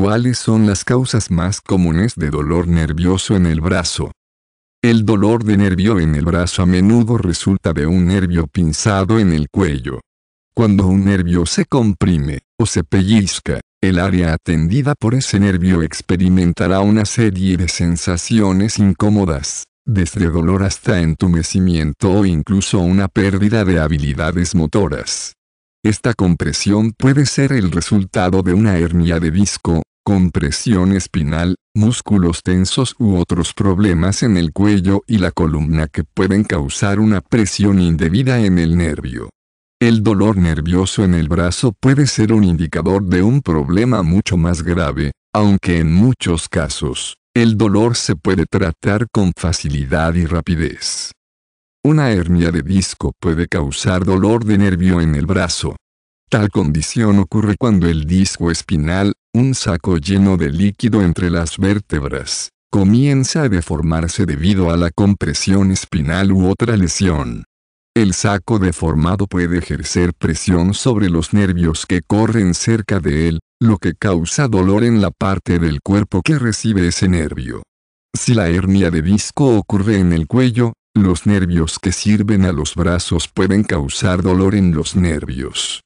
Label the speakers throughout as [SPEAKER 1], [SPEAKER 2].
[SPEAKER 1] ¿Cuáles son las causas más comunes de dolor nervioso en el brazo? El dolor de nervio en el brazo a menudo resulta de un nervio pinzado en el cuello. Cuando un nervio se comprime, o se pellizca, el área atendida por ese nervio experimentará una serie de sensaciones incómodas, desde dolor hasta entumecimiento o incluso una pérdida de habilidades motoras. Esta compresión puede ser el resultado de una hernia de disco, compresión espinal, músculos tensos u otros problemas en el cuello y la columna que pueden causar una presión indebida en el nervio. El dolor nervioso en el brazo puede ser un indicador de un problema mucho más grave, aunque en muchos casos, el dolor se puede tratar con facilidad y rapidez. Una hernia de disco puede causar dolor de nervio en el brazo, Tal condición ocurre cuando el disco espinal, un saco lleno de líquido entre las vértebras, comienza a deformarse debido a la compresión espinal u otra lesión. El saco deformado puede ejercer presión sobre los nervios que corren cerca de él, lo que causa dolor en la parte del cuerpo que recibe ese nervio. Si la hernia de disco ocurre en el cuello, los nervios que sirven a los brazos pueden causar dolor en los nervios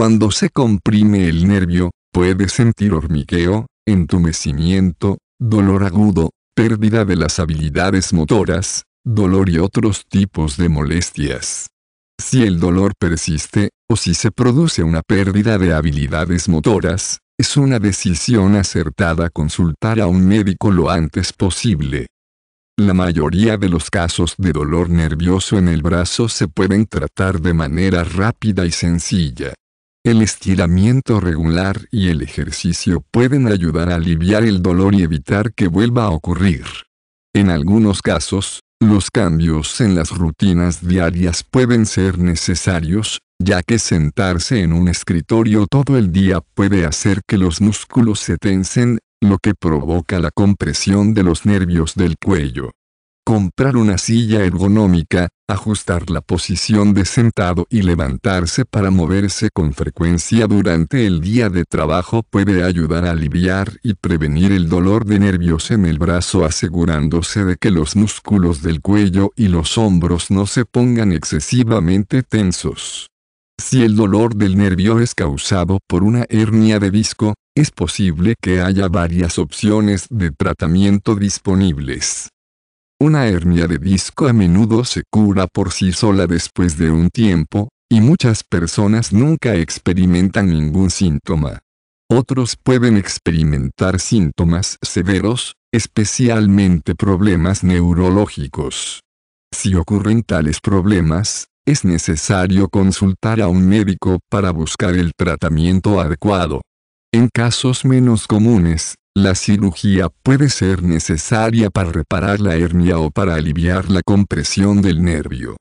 [SPEAKER 1] cuando se comprime el nervio, puede sentir hormigueo, entumecimiento, dolor agudo, pérdida de las habilidades motoras, dolor y otros tipos de molestias. Si el dolor persiste, o si se produce una pérdida de habilidades motoras, es una decisión acertada consultar a un médico lo antes posible. La mayoría de los casos de dolor nervioso en el brazo se pueden tratar de manera rápida y sencilla. El estiramiento regular y el ejercicio pueden ayudar a aliviar el dolor y evitar que vuelva a ocurrir. En algunos casos, los cambios en las rutinas diarias pueden ser necesarios, ya que sentarse en un escritorio todo el día puede hacer que los músculos se tensen, lo que provoca la compresión de los nervios del cuello comprar una silla ergonómica, ajustar la posición de sentado y levantarse para moverse con frecuencia durante el día de trabajo puede ayudar a aliviar y prevenir el dolor de nervios en el brazo asegurándose de que los músculos del cuello y los hombros no se pongan excesivamente tensos. Si el dolor del nervio es causado por una hernia de disco, es posible que haya varias opciones de tratamiento disponibles. Una hernia de disco a menudo se cura por sí sola después de un tiempo, y muchas personas nunca experimentan ningún síntoma. Otros pueden experimentar síntomas severos, especialmente problemas neurológicos. Si ocurren tales problemas, es necesario consultar a un médico para buscar el tratamiento adecuado. En casos menos comunes, la cirugía puede ser necesaria para reparar la hernia o para aliviar la compresión del nervio.